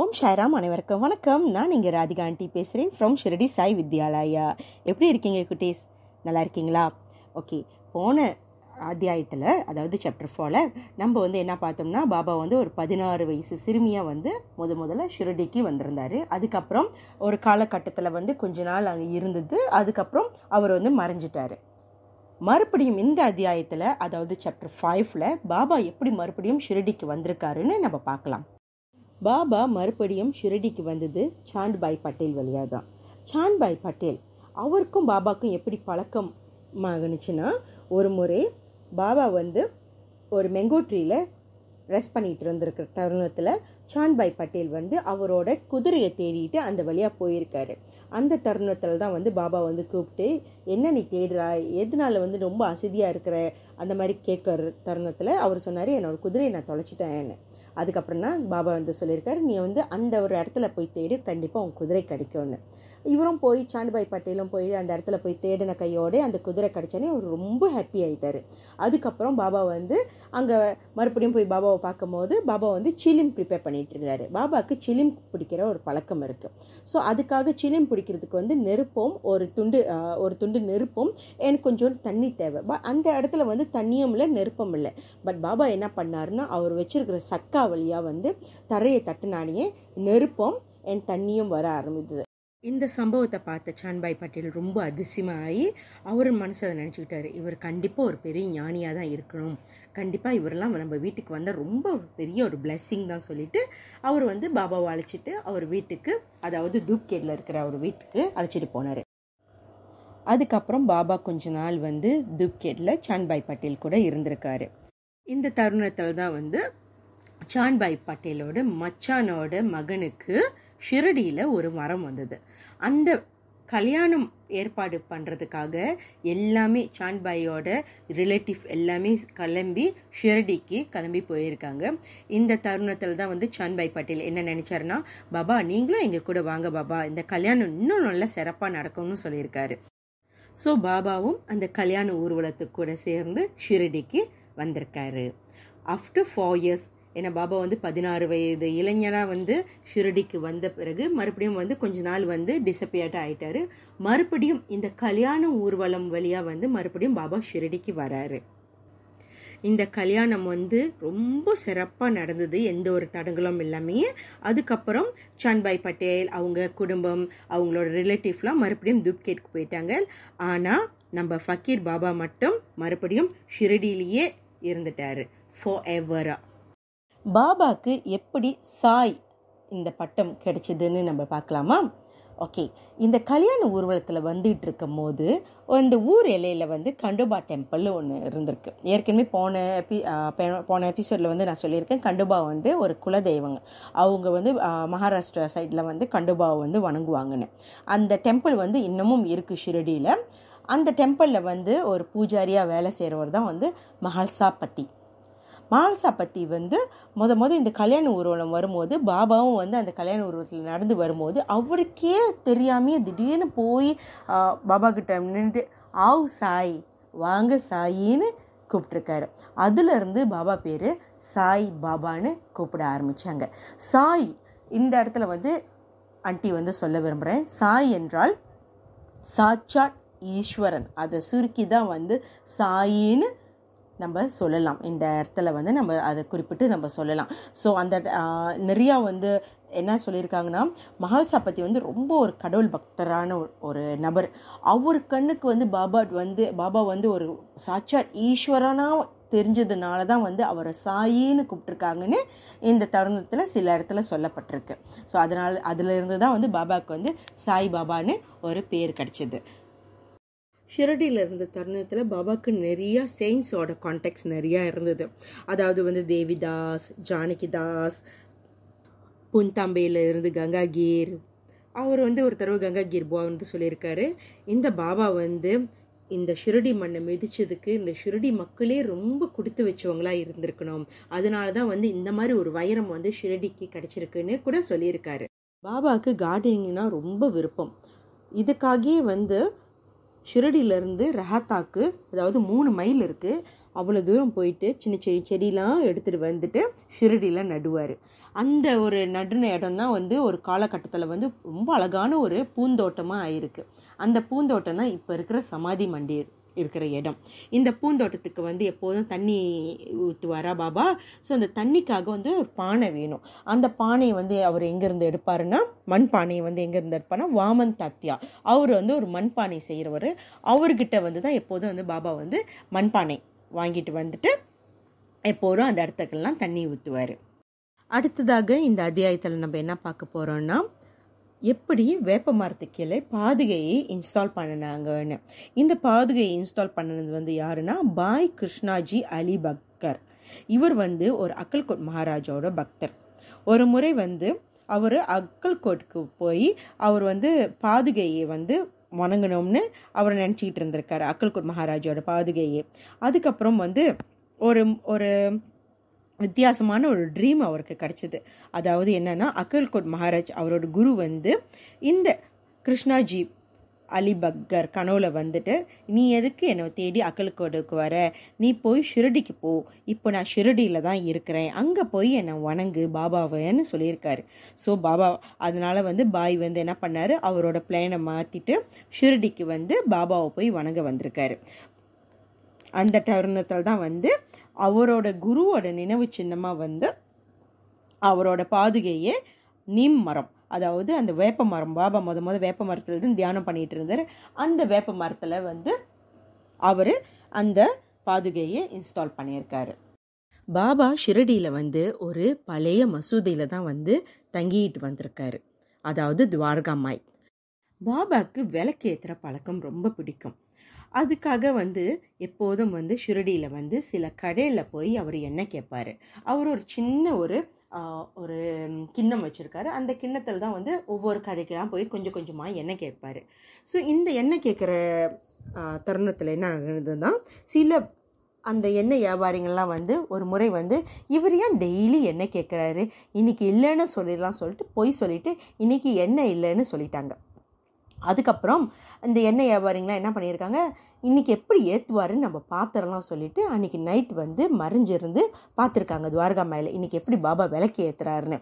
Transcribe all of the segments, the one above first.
ஓம் ஷாராம் அனைவருக்கும் வணக்கம் நான் இங்கே ராதிகா ஆண்டி பேசுகிறேன் ஃப்ரம் ஷிரடி சாய் வித்யாலயா எப்படி இருக்கீங்க குட்டீஸ் நல்லா இருக்கீங்களா ஓகே போன அத்தியாயத்தில் அதாவது சாப்டர் ஃபோல நம்ம வந்து என்ன பார்த்தோம்னா பாபா வந்து ஒரு பதினாறு வயசு சிறுமியாக வந்து முத முதல்ல ஷிரடிக்கு வந்திருந்தார் அதுக்கப்புறம் ஒரு காலகட்டத்தில் வந்து கொஞ்ச நாள் அங்கே இருந்தது அதுக்கப்புறம் அவர் வந்து மறைஞ்சிட்டார் மறுபடியும் இந்த அத்தியாயத்தில் அதாவது சாப்டர் ஃபைவ்ல பாபா எப்படி மறுபடியும் ஷிரடிக்கு வந்திருக்காருன்னு நம்ம பார்க்கலாம் பாபா மறுபடியும் ஷிரடிக்கு வந்தது சாண்ட்பாய் பட்டேல் வழியாக தான் சாண்ட்பாய் பட்டேல் அவருக்கும் பாபாக்கும் எப்படி பழக்கம் ஆகுனுச்சுன்னா ஒரு முறை பாபா வந்து ஒரு மெங்கோட்ரியில் ரெஸ்ட் பண்ணிகிட்டு இருந்திருக்கிற தருணத்தில் சாண்ட்பாய் பட்டேல் வந்து அவரோட குதிரையை தேடிட்டு அந்த வழியாக போயிருக்காரு அந்த தருணத்தில் தான் வந்து பாபா வந்து கூப்பிட்டு என்ன நீ தேடுறா எதனால வந்து ரொம்ப அசதியாக இருக்கிற அந்த மாதிரி கேட்குற தருணத்தில் அவர் சொன்னார் என்னோடய குதிரையை நான் தொலைச்சிட்டேன்னு அதுக்கப்புறம் தான் பாபா வந்து சொல்லியிருக்காரு நீ வந்து அந்த ஒரு இடத்துல போய் தேடி கண்டிப்பாக உன் குதிரை கிடைக்கும்னு இவரும் போய் சாண்டுபாய் பட்டேலும் போய் அந்த இடத்துல போய் தேடின கையோடு அந்த குதிரை கிடச்சோன்னே அவர் ரொம்ப ஹாப்பி ஆகிட்டார் அதுக்கப்புறம் பாபா வந்து அங்கே மறுபடியும் போய் பாபாவை பார்க்கும்போது பாபா வந்து சிலிம் ப்ரிப்பேர் பண்ணிகிட்டு இருந்தார் பாபாவுக்கு சிலிம் பிடிக்கிற ஒரு பழக்கம் இருக்குது ஸோ அதுக்காக சிலிம் பிடிக்கிறதுக்கு வந்து நெருப்பும் ஒரு துண்டு ஒரு துண்டு நெருப்பும் எனக்கு கொஞ்சோண்டு தண்ணி தேவை அந்த இடத்துல வந்து தண்ணியும் இல்லை நெருப்பும் இல்லை பட் பாபா என்ன பண்ணாருன்னா அவர் வச்சுருக்கிற சக்கா வழியாக வந்து தரையை தட்டினாலேயே நெருப்பும் என் தண்ணியும் வர ஆரம்பித்தது இந்த சம்பவத்தை பார்த்த சான்பாய் பட்டேல் ரொம்ப அதிசயமாகி அவர் மனசு அதை நினச்சிக்கிட்டாரு இவர் கண்டிப்பாக ஒரு பெரிய ஞானியாக தான் இருக்கணும் கண்டிப்பாக இவரெல்லாம் நம்ம வீட்டுக்கு வந்தால் ரொம்ப பெரிய ஒரு பிளெஸ்ஸிங் தான் சொல்லிவிட்டு அவர் வந்து பாபாவை அழைச்சிட்டு அவர் வீட்டுக்கு அதாவது தூப்கேட்டில் இருக்கிற அவர் வீட்டுக்கு அழைச்சிட்டு போனார் அதுக்கப்புறம் பாபா கொஞ்ச நாள் வந்து தூப்கேட்டில் சான்பாய் பட்டேல் கூட இருந்திருக்காரு இந்த தருணத்தில் தான் வந்து சான்பாய் பட்டேலோட மச்சானோட மகனுக்கு ஷிரடியில் ஒரு மரம் வந்தது அந்த கல்யாணம் ஏற்பாடு பண்ணுறதுக்காக எல்லாமே சான்பாயோட ரிலேட்டிவ் எல்லாமே கிளம்பி ஷிரடிக்கு கிளம்பி போயிருக்காங்க இந்த தருணத்தில் தான் வந்து சான்பாய் பட்டேல் என்ன நினச்சாருன்னா பாபா நீங்களும் எங்கள் கூட வாங்க பாபா இந்த கல்யாணம் இன்னும் நல்லா சிறப்பாக நடக்கும்னு சொல்லியிருக்காரு ஸோ பாபாவும் அந்த கல்யாண ஊர்வலத்துக்கூட கூட சேர்ந்து ஷிரடிக்கு வந்திருக்காரு ஆஃப்டர் ஃபோர் இயர்ஸ் ஏன்னா பாபா வந்து பதினாறு வயது இளைஞனாக வந்து ஷிரடிக்கு வந்த பிறகு மறுபடியும் வந்து கொஞ்ச நாள் வந்து டிசப்பியர்ட்டாக ஆயிட்டார் மறுபடியும் இந்த கல்யாண ஊர்வலம் வழியாக வந்து மறுபடியும் பாபா ஷிரடிக்கு வராரு இந்த கல்யாணம் வந்து ரொம்ப சிறப்பாக நடந்தது எந்த ஒரு தடங்களும் இல்லாமே அதுக்கப்புறம் சான்பாய் பட்டேல் அவங்க குடும்பம் அவங்களோட ரிலேட்டிவ்லாம் மறுபடியும் துப்கேட்டுக்கு போயிட்டாங்க ஆனால் நம்ம ஃபக்கீர் பாபா மட்டும் மறுபடியும் ஷிரடியிலேயே இருந்துட்டார் ஃபோ எவராக பாபாக்கு எப்படி சாய் இந்த பட்டம் கிடைச்சதுன்னு நம்ம பார்க்கலாமா ஓகே இந்த கல்யாண ஊர்வலத்தில் வந்துட்டு இருக்கும் போது இந்த ஊர் எல்லையில் வந்து கண்டுபா டெம்பிள்னு ஒன்று இருந்திருக்கு ஏற்கனவே போன எபி போன எபிசோடில் வந்து நான் சொல்லியிருக்கேன் கண்டுபா வந்து ஒரு குல தெய்வங்க அவங்க வந்து மகாராஷ்டிரா சைடில் வந்து கண்டுபாவை வந்து வணங்குவாங்கன்னு அந்த டெம்பிள் வந்து இன்னமும் இருக்குது ஷிரடியில் அந்த டெம்பிளில் வந்து ஒரு பூஜாரியாக வேலை செய்கிறவர் தான் வந்து மஹால்சாபதி மால்சா பற்றி வந்து முத முத இந்த கல்யாண ஊர்வலம் வரும்போது பாபாவும் வந்து அந்த கல்யாண ஊர்வலத்தில் நடந்து வரும்போது அவருக்கே தெரியாமையே திடீர்னு போய் பாபா கிட்ட நின்று ஆவ் சாய் வாங்க சாயின்னு கூப்பிட்ருக்காரு அதுலேருந்து பாபா பேர் சாய் பாபான்னு கூப்பிட ஆரம்பித்தாங்க சாய் இந்த இடத்துல வந்து அண்டி வந்து சொல்ல விரும்புகிறேன் சாய் என்றால் சாட்சாட் ஈஸ்வரன் அதை சுருக்கி தான் வந்து சாயின்னு நம்ம சொல்லலாம் இந்த இடத்துல வந்து நம்ம அதை குறிப்பிட்டு நம்ம சொல்லலாம் ஸோ அந்த நிறையா வந்து என்ன சொல்லியிருக்காங்கன்னா மகால்சா பற்றி வந்து ரொம்ப ஒரு கடவுள் பக்தரான ஒரு நபர் அவர் கண்ணுக்கு வந்து பாபா வந்து பாபா வந்து ஒரு சாட்சாத் ஈஸ்வரனாக தெரிஞ்சதுனால தான் வந்து அவரை சாயின்னு கூப்பிட்ருக்காங்கன்னு இந்த தருணத்தில் சில இடத்துல சொல்லப்பட்டிருக்கு ஸோ அதனால் அதிலிருந்து தான் வந்து பாபாவுக்கு வந்து சாய் பாபான்னு ஒரு பேர் கிடச்சிது ஷிரடியில் இருந்த தருணத்தில் பாபாவுக்கு நிறையா செயின்ஸோட கான்டாக்ட்ஸ் நிறையா இருந்தது அதாவது வந்து தேவிதாஸ் ஜானகிதாஸ் புன்தாம்பேயில் இருந்து கங்காகீர் அவர் வந்து ஒரு தடவை கங்காகீர் புவா வந்து சொல்லியிருக்காரு இந்த பாபா வந்து இந்த ஷிரடி மண்ணை மிதிச்சதுக்கு இந்த ஷிரடி மக்களே ரொம்ப கொடுத்து வச்சவங்களா இருந்திருக்கணும் அதனால தான் வந்து இந்த மாதிரி ஒரு வைரம் வந்து ஷிரடிக்கு கிடைச்சிருக்குன்னு கூட சொல்லியிருக்காரு பாபாவுக்கு கார்டனிங்னா ரொம்ப விருப்பம் இதுக்காகவே வந்து ஷிரடியிலேருந்து ரஹாத்தாக்கு அதாவது மூணு மைல் இருக்குது அவ்வளோ தூரம் போயிட்டு சின்ன செடி செடியெலாம் எடுத்துகிட்டு வந்துட்டு ஷிரடியில் நடுவார் அந்த ஒரு நடுன இடம் தான் வந்து ஒரு காலகட்டத்தில் வந்து ரொம்ப அழகான ஒரு பூந்தோட்டமாக ஆயிருக்கு அந்த பூந்தோட்டம் தான் இப்போ இருக்கிற சமாதி மண்டியர் இருக்கிற இடம் இந்த பூந்தோட்டத்துக்கு வந்து எப்போதும் தண்ணி ஊற்றுவாரா பாபா ஸோ அந்த தண்ணிக்காக வந்து ஒரு பானை வேணும் அந்த பானையை வந்து அவர் எங்கேருந்து எடுப்பாருன்னா மண்பானையை வந்து எங்கேருந்து எடுப்பார்னா வாமன் தாத்தியா அவர் வந்து ஒரு மண்பானை செய்கிறவர் அவர்கிட்ட வந்து தான் எப்போதும் வந்து பாபா வந்து மண்பானை வாங்கிட்டு வந்துட்டு எப்போதும் அந்த இடத்துக்கெல்லாம் தண்ணி ஊற்றுவார் அடுத்ததாக இந்த அத்தியாயத்தில் நம்ம என்ன பார்க்க போகிறோன்னா எப்படி வேப்ப மரத்து கீழே பாதுகையை இன்ஸ்டால் பண்ணினாங்கன்னு இந்த பாதுகையை இன்ஸ்டால் பண்ணினது வந்து யாருன்னா பாய் கிருஷ்ணாஜி அலி பக்கர் இவர் வந்து ஒரு அக்கல்கோட் மகாராஜாவோட பக்தர் ஒரு முறை வந்து அவர் அக்கல்கோட்டுக்கு போய் அவர் வந்து பாதுகையை வந்து வணங்கணும்னு அவர் நினச்சிக்கிட்டு இருந்திருக்காரு அக்கல்கோட் மகாராஜாவோட பாதுகையை அதுக்கப்புறம் வந்து ஒரு ஒரு வித்தியாசமான ஒரு ட்ரீம் அவருக்கு கிடச்சிது அதாவது என்னென்னா அக்கல்கோட் மகாராஜ் அவரோட குரு வந்து இந்த கிருஷ்ணாஜி அலி பக்கர் கனவுல வந்துட்டு நீ எதுக்கு என்னை தேடி அக்கலுக்கோடுக்கு வர நீ போய் ஷிரடிக்கு போ இப்போ நான் ஷிரடியில் தான் இருக்கிறேன் அங்கே போய் என்னை வணங்கு பாபாவைன்னு சொல்லியிருக்காரு ஸோ பாபா அதனால் வந்து பாய் வந்து என்ன பண்ணார் அவரோட பிளானை மாற்றிட்டு ஷிரடிக்கு வந்து பாபாவை போய் வணங்க வந்திருக்காரு அந்த தருணத்தில் தான் வந்து அவரோட குருவோட நினைவு சின்னமாக வந்து அவரோட பாதுகையே நீம் மரம் அதாவது அந்த வேப்ப மரம் பாபா மொதல் மொதல் வேப்ப மரத்தில் இருந்து தியானம் பண்ணிகிட்டு இருந்தார் அந்த வேப்ப மரத்தில் வந்து அவர் அந்த பாதுகையை இன்ஸ்டால் பண்ணியிருக்காரு பாபா ஷிரடியில் வந்து ஒரு பழைய மசூதியில் தான் வந்து தங்கிட்டு வந்திருக்காரு அதாவது துவாரகாமாய் பாபாவுக்கு விளக்கேற்றுற பழக்கம் ரொம்ப பிடிக்கும் அதுக்காக வந்து எப்போதும் வந்து ஷிரடியில் வந்து சில கடையில் போய் அவர் எண்ணெய் கேட்பார் அவர் ஒரு சின்ன ஒரு ஒரு கிண்ணம் வச்சுருக்காரு அந்த கிண்ணத்தில் தான் வந்து ஒவ்வொரு கதைக்கு தான் போய் கொஞ்சம் கொஞ்சமாக எண்ணெய் கேட்பார் ஸோ இந்த எண்ணெய் கேட்குற தருணத்தில் என்ன ஆகுதுன்னா சில அந்த எண்ணெய் வியாபாரிங்கள்லாம் வந்து ஒரு முறை வந்து இவர் ஏன் டெய்லி எண்ணெய் கேட்குறாரு இன்றைக்கி இல்லைன்னு சொல்லிடலாம் சொல்லிட்டு பொய் சொல்லிவிட்டு இன்றைக்கி எண்ணெய் இல்லைன்னு சொல்லிட்டாங்க அதுக்கப்புறம் இந்த எண்ணெய் வியாபாரிங்களாம் என்ன பண்ணியிருக்காங்க இன்றைக்கி எப்படி ஏற்றுவாருன்னு நம்ம பாத்திரம்லாம் சொல்லிவிட்டு அன்றைக்கி நைட் வந்து மறைஞ்சிருந்து பார்த்துருக்காங்க துவாரகா மேலே இன்றைக்கி எப்படி பாபா விளக்கு ஏற்றுறாருன்னு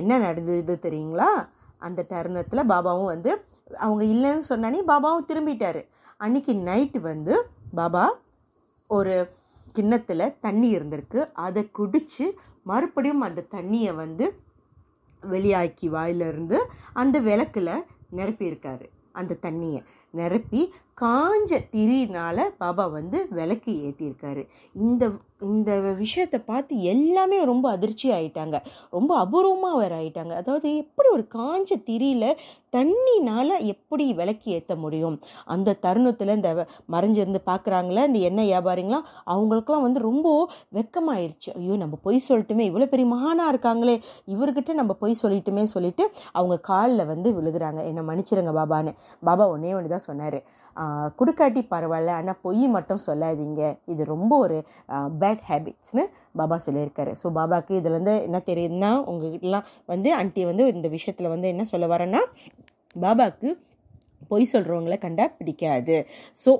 என்ன நடந்தது தெரியுங்களா அந்த தருணத்தில் பாபாவும் வந்து அவங்க இல்லைன்னு சொன்னானே பாபாவும் திரும்பிட்டார் அன்றைக்கி நைட்டு வந்து பாபா ஒரு கிண்ணத்தில் தண்ணி இருந்திருக்கு அதை குடித்து மறுபடியும் அந்த தண்ணியை வந்து வெளியாக்கி வாயிலிருந்து அந்த விளக்கில் நிரப்பியிருக்காரு அந்த தண்ணியை நிரப்பி காஞ்ச திரினால் பாபா வந்து விளக்கு ஏற்றியிருக்காரு இந்த இந்த விஷயத்தை பார்த்து எல்லாமே ரொம்ப அதிர்ச்சி ஆயிட்டாங்க ரொம்ப அபூர்வமாக வேறு ஆயிட்டாங்க அதாவது எப்படி ஒரு காஞ்ச திரியில் தண்ணினால் எப்படி விளக்கு ஏற்ற முடியும் அந்த தருணத்தில் இந்த மறைஞ்சிருந்து பார்க்குறாங்களே இந்த எண்ணெய் வியாபாரிங்களாம் அவங்களுக்குலாம் வந்து ரொம்ப வெக்கமாயிருச்சு ஐயோ நம்ம பொய் சொல்லிட்டுமே இவ்வளோ பெரிய மகானாக இருக்காங்களே இவர்கிட்ட நம்ம பொய் சொல்லிட்டுமே சொல்லிட்டு அவங்க காலில் வந்து விழுகிறாங்க என்னை மன்னிச்சிருங்க பாபான்னு பாபா ஒன்னே ஒன்று தான் சொன்னார் குடுக்காட்டி பரவாயில்ல ஆனால் பொய் மட்டும் சொல்லாதீங்க இது ரொம்ப ஒரு பேட் ஹேபிட்ஸ்னு பாபா சொல்லியிருக்காரு ஸோ பாபாக்கு இதுலேருந்து என்ன தெரியுதுன்னா உங்ககிட்டலாம் வந்து ஆண்டி வந்து இந்த விஷயத்தில் வந்து என்ன சொல்ல வரேன்னா பாபாவுக்கு பொய் சொல்கிறவங்கள கண்டா பிடிக்காது ஸோ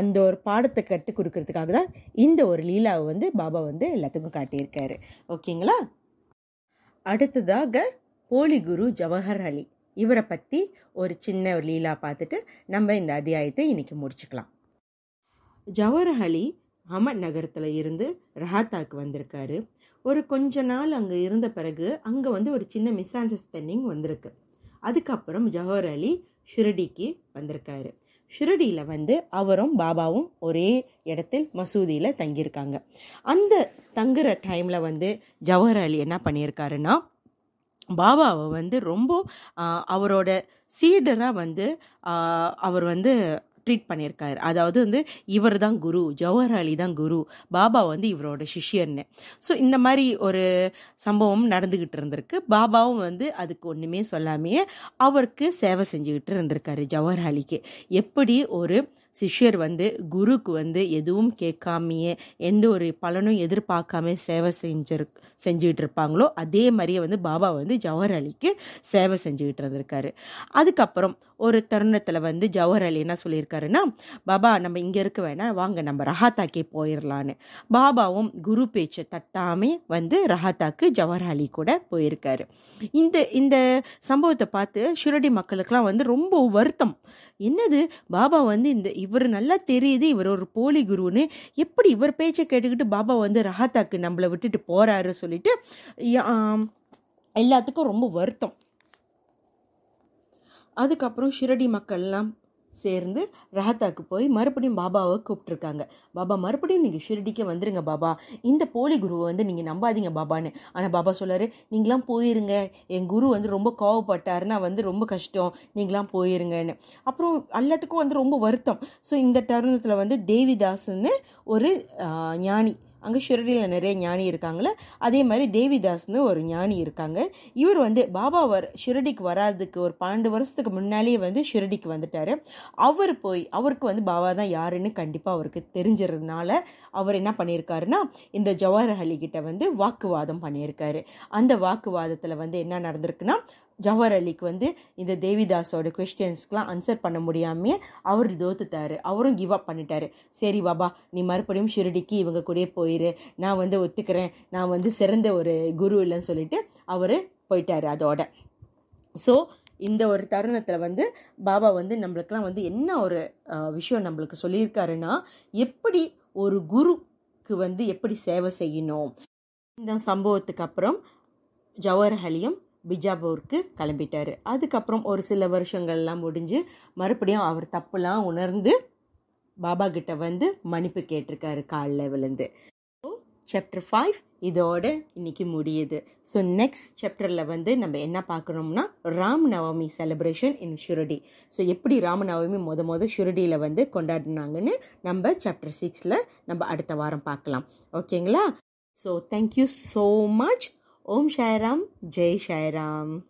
அந்த ஒரு பாடத்தை கற்றுக் கொடுக்கறதுக்காக தான் இந்த ஒரு லீலாவை வந்து பாபா வந்து எல்லாத்துக்கும் காட்டியிருக்காரு ஓகேங்களா அடுத்ததாக போலி குரு ஜவஹர் அலி இவரை பற்றி ஒரு சின்ன ஒரு லீலா பார்த்துட்டு நம்ம இந்த அத்தியாயத்தை இன்றைக்கி முடிச்சுக்கலாம் ஜவஹர் அலி அமர் நகரத்தில் இருந்து ரஹாத்தாக்கு வந்திருக்காரு ஒரு கொஞ்ச நாள் அங்கே இருந்த பிறகு அங்கே வந்து ஒரு சின்ன மிஸ் அண்டர்ஸ்டாண்டிங் வந்திருக்கு அதுக்கப்புறம் ஜவஹர் அலி ஷிரடிக்கு வந்திருக்காரு ஷிரடியில் வந்து அவரும் பாபாவும் ஒரே இடத்தில் மசூதியில் தங்கியிருக்காங்க அந்த தங்குற டைமில் வந்து ஜவஹர் அலி என்ன பண்ணியிருக்காருன்னா பாபாவை வந்து ரொம்ப அவரோட சீடராக வந்து அவர் வந்து ட்ரீட் பண்ணியிருக்காரு அதாவது வந்து இவர் தான் குரு ஜவஹர் அலி தான் குரு பாபா வந்து இவரோட சிஷியர்னு ஸோ இந்த மாதிரி ஒரு சம்பவம் நடந்துக்கிட்டு இருந்திருக்கு பாபாவும் வந்து அதுக்கு ஒன்றுமே சொல்லாமையே அவருக்கு சேவை செஞ்சுக்கிட்டு இருந்திருக்காரு ஜவஹர் அலிக்கு எப்படி ஒரு சிஷ்யர் வந்து குருக்கு வந்து எதுவும் கேட்காமையே எந்த ஒரு பலனும் எதிர்பார்க்காம சேவை செஞ்சிருக்கு செஞ்சுக்கிட்டு இருப்பாங்களோ அதே மாதிரியே வந்து பாபா வந்து ஜவஹர் அலிக்கு சேவை செஞ்சுக்கிட்டு இருந்திருக்காரு அதுக்கப்புறம் ஒரு தருணத்தில் வந்து ஜவஹர் அலி என்ன சொல்லியிருக்காருன்னா பாபா நம்ம இங்கே இருக்க வேணாம் வாங்க நம்ம ரஹாத்தாக்கே போயிடலான்னு பாபாவும் குரு பேச்சை தட்டாமே வந்து ரஹாத்தாக்கு ஜவஹர் அலி கூட போயிருக்காரு இந்த இந்த சம்பவத்தை பார்த்து ஷிரடி மக்களுக்கெல்லாம் வந்து ரொம்ப வருத்தம் என்னது பாபா வந்து இந்த இவர் நல்லா தெரியுது இவர் ஒரு போலி குருன்னு எப்படி இவர் பேச்சை கேட்டுக்கிட்டு பாபா வந்து ரஹாத்தாக்கு நம்மளை விட்டுட்டு போகிறாரு சொல்லி சொல்லிட்டு எல்லாத்துக்கும் ரொம்ப வருத்தம் அதுக்கப்புறம் ஷிரடி மக்கள்லாம் சேர்ந்து ரஹத்தாக்கு போய் மறுபடியும் பாபாவை கூப்பிட்ருக்காங்க பாபா மறுபடியும் நீங்கள் ஷிரடிக்கே வந்துடுங்க பாபா இந்த போலி குருவை வந்து நீங்கள் நம்பாதீங்க பாபான்னு ஆனால் பாபா சொல்லார் நீங்களாம் போயிருங்க என் குரு வந்து ரொம்ப கோவப்பட்டாருன்னா வந்து ரொம்ப கஷ்டம் நீங்களாம் போயிருங்கன்னு அப்புறம் எல்லாத்துக்கும் வந்து ரொம்ப வருத்தம் ஸோ இந்த தருணத்தில் வந்து தேவிதாஸ்ன்னு ஒரு ஞானி அங்கே ஷிரடியில் நிறைய ஞானி இருக்காங்களே அதே மாதிரி தேவிதாஸ்னு ஒரு ஞானி இருக்காங்க இவர் வந்து பாபா வர் ஷிரடிக்கு வராதுக்கு ஒரு பன்னெண்டு வருஷத்துக்கு முன்னாலேயே வந்து ஷிரடிக்கு வந்துட்டார் அவர் போய் அவருக்கு வந்து பாபா தான் யாருன்னு கண்டிப்பாக அவருக்கு தெரிஞ்சதுனால அவர் என்ன பண்ணியிருக்காருன்னா இந்த ஜவஹர் அலி கிட்ட வந்து வாக்குவாதம் பண்ணியிருக்காரு அந்த வாக்குவாதத்தில் வந்து என்ன நடந்திருக்குன்னா ஜவஹர் அலிக்கு வந்து இந்த தேவிதாஸோட கொஸ்டின்ஸ்க்கெலாம் ஆன்சர் பண்ண முடியாமே அவர் தோத்துட்டார் அவரும் கிவ் அப் பண்ணிட்டாரு சரி பாபா நீ மறுபடியும் ஷிரடிக்கு இவங்க கூடயே போயிரு நான் வந்து ஒத்துக்கிறேன் நான் வந்து சிறந்த ஒரு குரு இல்லைன்னு சொல்லிட்டு அவர் போயிட்டார் அதோட ஸோ இந்த ஒரு தருணத்தில் வந்து பாபா வந்து நம்மளுக்கெல்லாம் வந்து என்ன ஒரு விஷயம் நம்மளுக்கு சொல்லியிருக்காருன்னா எப்படி ஒரு குருக்கு வந்து எப்படி சேவை செய்யணும் இந்த சம்பவத்துக்கு அப்புறம் ஜவஹர் அலியும் பிஜாபூருக்கு கிளம்பிட்டார் அதுக்கப்புறம் ஒரு சில வருஷங்கள்லாம் முடிஞ்சு மறுபடியும் அவர் தப்புலாம் உணர்ந்து பாபா கிட்ட வந்து மன்னிப்பு கேட்டிருக்காரு காலில் விழுந்து சாப்டர் ஃபைவ் இதோட இன்னைக்கு முடியுது ஸோ நெக்ஸ்ட் சாப்டரில் வந்து நம்ம என்ன பார்க்குறோம்னா Ram Navami celebration in Shirdi so எப்படி ராம நவமி மொத மொதல் ஷுரடியில் வந்து கொண்டாடினாங்கன்னு நம்ம சாப்டர் சிக்ஸில் நம்ம அடுத்த வாரம் பார்க்கலாம் ஓகேங்களா so thank you so much Om Sai Ram Jai Sai Ram